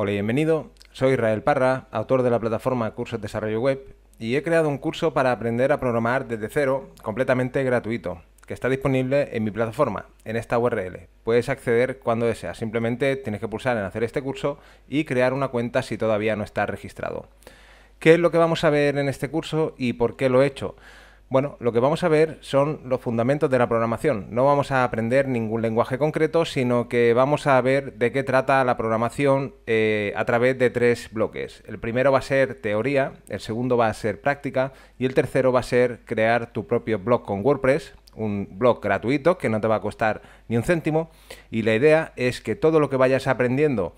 Hola y bienvenido. Soy Israel Parra, autor de la plataforma Cursos Desarrollo Web, y he creado un curso para aprender a programar desde cero, completamente gratuito, que está disponible en mi plataforma, en esta URL. Puedes acceder cuando deseas, simplemente tienes que pulsar en hacer este curso y crear una cuenta si todavía no estás registrado. ¿Qué es lo que vamos a ver en este curso y por qué lo he hecho? Bueno, lo que vamos a ver son los fundamentos de la programación. No vamos a aprender ningún lenguaje concreto, sino que vamos a ver de qué trata la programación eh, a través de tres bloques. El primero va a ser teoría, el segundo va a ser práctica y el tercero va a ser crear tu propio blog con WordPress, un blog gratuito que no te va a costar ni un céntimo. Y la idea es que todo lo que vayas aprendiendo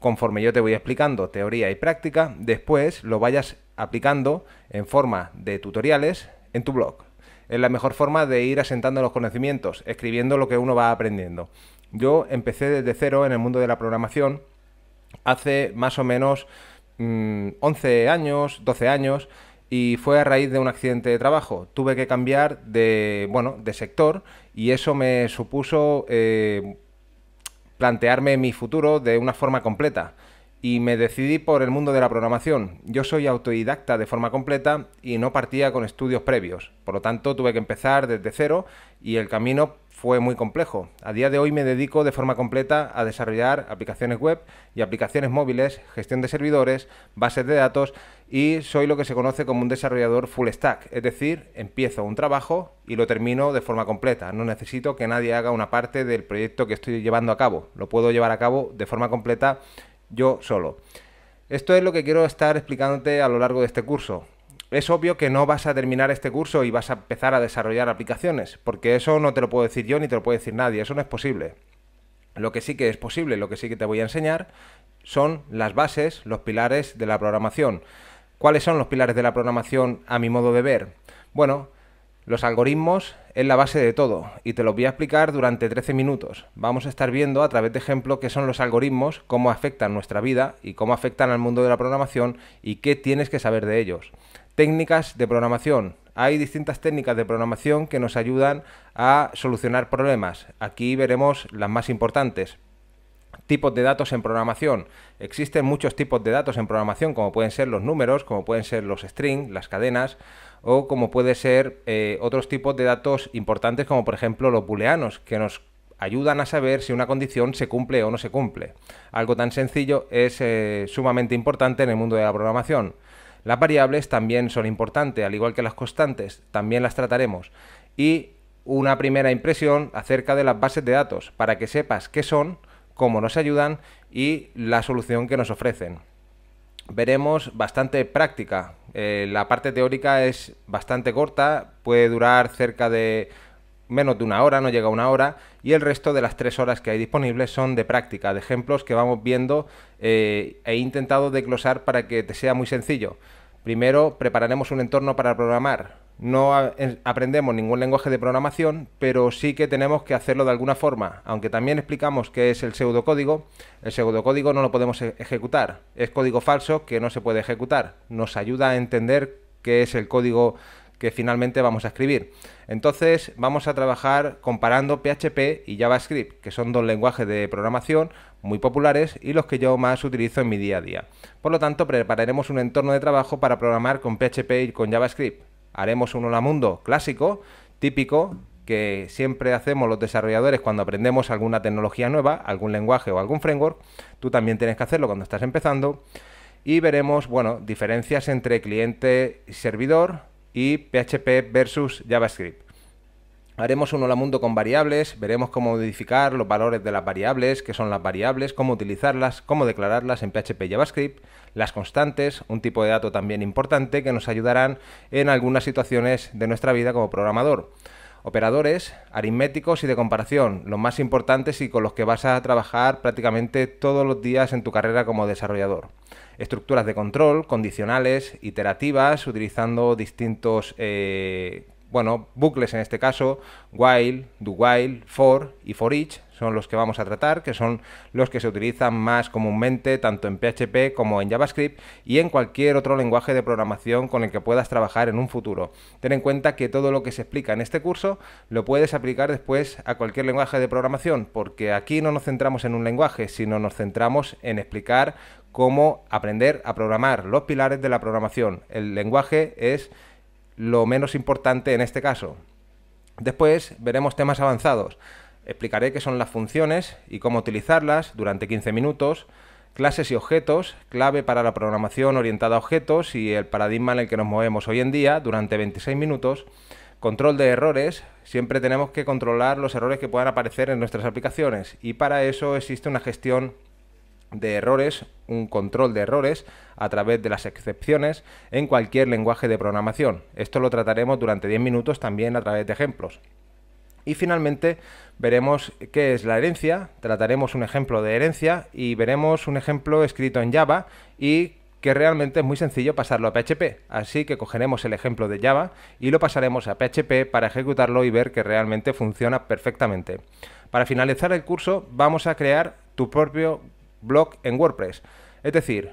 conforme yo te voy explicando teoría y práctica, después lo vayas aplicando en forma de tutoriales en tu blog. Es la mejor forma de ir asentando los conocimientos, escribiendo lo que uno va aprendiendo. Yo empecé desde cero en el mundo de la programación hace más o menos 11 mm, años, 12 años, y fue a raíz de un accidente de trabajo. Tuve que cambiar de, bueno, de sector y eso me supuso eh, plantearme mi futuro de una forma completa y me decidí por el mundo de la programación. Yo soy autodidacta de forma completa y no partía con estudios previos, por lo tanto tuve que empezar desde cero y el camino fue muy complejo. A día de hoy me dedico de forma completa a desarrollar aplicaciones web y aplicaciones móviles, gestión de servidores, bases de datos y soy lo que se conoce como un desarrollador full stack, es decir, empiezo un trabajo y lo termino de forma completa. No necesito que nadie haga una parte del proyecto que estoy llevando a cabo, lo puedo llevar a cabo de forma completa yo solo. Esto es lo que quiero estar explicándote a lo largo de este curso. Es obvio que no vas a terminar este curso y vas a empezar a desarrollar aplicaciones, porque eso no te lo puedo decir yo ni te lo puede decir nadie, eso no es posible. Lo que sí que es posible, lo que sí que te voy a enseñar, son las bases, los pilares de la programación. ¿Cuáles son los pilares de la programación a mi modo de ver? Bueno, los algoritmos es la base de todo y te los voy a explicar durante 13 minutos. Vamos a estar viendo a través de ejemplo qué son los algoritmos, cómo afectan nuestra vida y cómo afectan al mundo de la programación y qué tienes que saber de ellos. Técnicas de programación. Hay distintas técnicas de programación que nos ayudan a solucionar problemas. Aquí veremos las más importantes, tipos de datos en programación. Existen muchos tipos de datos en programación, como pueden ser los números, como pueden ser los strings, las cadenas, o como puede ser eh, otros tipos de datos importantes, como por ejemplo los booleanos, que nos ayudan a saber si una condición se cumple o no se cumple. Algo tan sencillo es eh, sumamente importante en el mundo de la programación. Las variables también son importantes, al igual que las constantes, también las trataremos. Y una primera impresión acerca de las bases de datos, para que sepas qué son, cómo nos ayudan y la solución que nos ofrecen. Veremos bastante práctica. Eh, la parte teórica es bastante corta, puede durar cerca de menos de una hora, no llega a una hora, y el resto de las tres horas que hay disponibles son de práctica, de ejemplos que vamos viendo eh, e he intentado desglosar para que te sea muy sencillo. Primero, prepararemos un entorno para programar. No aprendemos ningún lenguaje de programación, pero sí que tenemos que hacerlo de alguna forma. Aunque también explicamos qué es el pseudocódigo, el pseudocódigo no lo podemos e-, ejecutar. Es código falso que no se puede ejecutar. Nos ayuda a entender qué es el código que finalmente vamos a escribir. Entonces vamos a trabajar comparando PHP y JavaScript, que son dos lenguajes de programación muy populares y los que yo más utilizo en mi día a día. Por lo tanto, prepararemos un entorno de trabajo para programar con PHP y con JavaScript haremos un Hola Mundo clásico, típico, que siempre hacemos los desarrolladores cuando aprendemos alguna tecnología nueva, algún lenguaje o algún framework. Tú también tienes que hacerlo cuando estás empezando. Y veremos, bueno, diferencias entre cliente y servidor y PHP versus JavaScript. Haremos un hola mundo con variables, veremos cómo modificar los valores de las variables, qué son las variables, cómo utilizarlas, cómo declararlas en PHP y JavaScript, las constantes, un tipo de dato también importante que nos ayudarán en algunas situaciones de nuestra vida como programador. Operadores, aritméticos y de comparación, los más importantes y con los que vas a trabajar prácticamente todos los días en tu carrera como desarrollador. Estructuras de control, condicionales, iterativas, utilizando distintos... Eh, bueno, bucles en este caso, while, do while, for y for each son los que vamos a tratar, que son los que se utilizan más comúnmente tanto en PHP como en JavaScript y en cualquier otro lenguaje de programación con el que puedas trabajar en un futuro. Ten en cuenta que todo lo que se explica en este curso lo puedes aplicar después a cualquier lenguaje de programación, porque aquí no nos centramos en un lenguaje, sino nos centramos en explicar cómo aprender a programar los pilares de la programación. El lenguaje es lo menos importante en este caso. Después veremos temas avanzados. Explicaré qué son las funciones y cómo utilizarlas durante 15 minutos, clases y objetos, clave para la programación orientada a objetos y el paradigma en el que nos movemos hoy en día durante 26 minutos, control de errores, siempre tenemos que controlar los errores que puedan aparecer en nuestras aplicaciones y para eso existe una gestión de errores, un control de errores a través de las excepciones en cualquier lenguaje de programación. Esto lo trataremos durante 10 minutos también a través de ejemplos. Y finalmente veremos qué es la herencia, trataremos un ejemplo de herencia y veremos un ejemplo escrito en Java y que realmente es muy sencillo pasarlo a PHP. Así que cogeremos el ejemplo de Java y lo pasaremos a PHP para ejecutarlo y ver que realmente funciona perfectamente. Para finalizar el curso vamos a crear tu propio blog en WordPress. Es decir,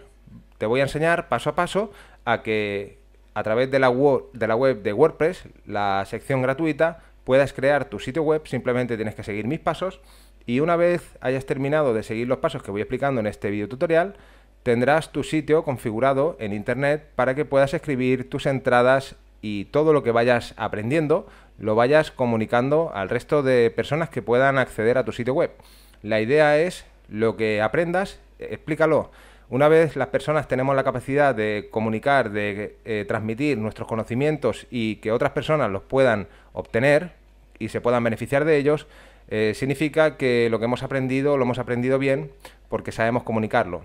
te voy a enseñar paso a paso a que a través de la, web, de la web de WordPress, la sección gratuita, puedas crear tu sitio web, simplemente tienes que seguir mis pasos y una vez hayas terminado de seguir los pasos que voy explicando en este video tutorial, tendrás tu sitio configurado en Internet para que puedas escribir tus entradas y todo lo que vayas aprendiendo lo vayas comunicando al resto de personas que puedan acceder a tu sitio web. La idea es lo que aprendas, explícalo. Una vez las personas tenemos la capacidad de comunicar, de eh, transmitir nuestros conocimientos y que otras personas los puedan obtener y se puedan beneficiar de ellos, eh, significa que lo que hemos aprendido lo hemos aprendido bien porque sabemos comunicarlo.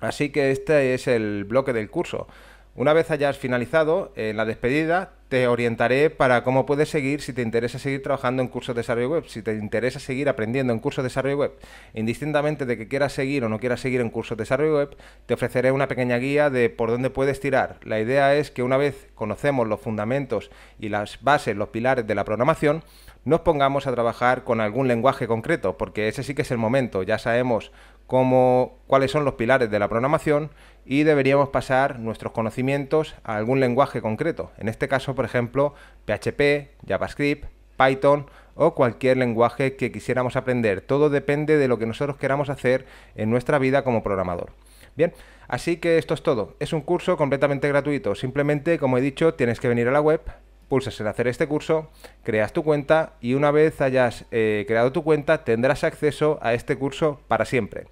Así que este es el bloque del curso. Una vez hayas finalizado en eh, la despedida, te orientaré para cómo puedes seguir si te interesa seguir trabajando en cursos de desarrollo web, si te interesa seguir aprendiendo en cursos de desarrollo web. Indistintamente de que quieras seguir o no quieras seguir en cursos de desarrollo web, te ofreceré una pequeña guía de por dónde puedes tirar. La idea es que una vez conocemos los fundamentos y las bases, los pilares de la programación, nos pongamos a trabajar con algún lenguaje concreto, porque ese sí que es el momento. Ya sabemos como cuáles son los pilares de la programación y deberíamos pasar nuestros conocimientos a algún lenguaje concreto, en este caso por ejemplo PHP, JavaScript, Python o cualquier lenguaje que quisiéramos aprender. Todo depende de lo que nosotros queramos hacer en nuestra vida como programador. Bien, así que esto es todo. Es un curso completamente gratuito. Simplemente, como he dicho, tienes que venir a la web, pulsas en hacer este curso, creas tu cuenta y una vez hayas eh, creado tu cuenta tendrás acceso a este curso para siempre.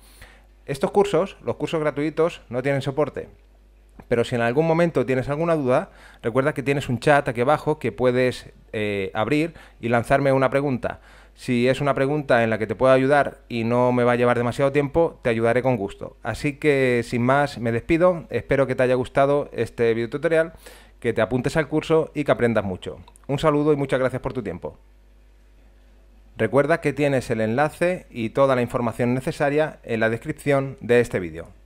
Estos cursos, los cursos gratuitos, no tienen soporte. Pero si en algún momento tienes alguna duda, recuerda que tienes un chat aquí abajo que puedes eh, abrir y lanzarme una pregunta. Si es una pregunta en la que te puedo ayudar y no me va a llevar demasiado tiempo, te ayudaré con gusto. Así que sin más, me despido. Espero que te haya gustado este video tutorial que te apuntes al curso y que aprendas mucho. Un saludo y muchas gracias por tu tiempo. Recuerda que tienes el enlace y toda la información necesaria en la descripción de este vídeo.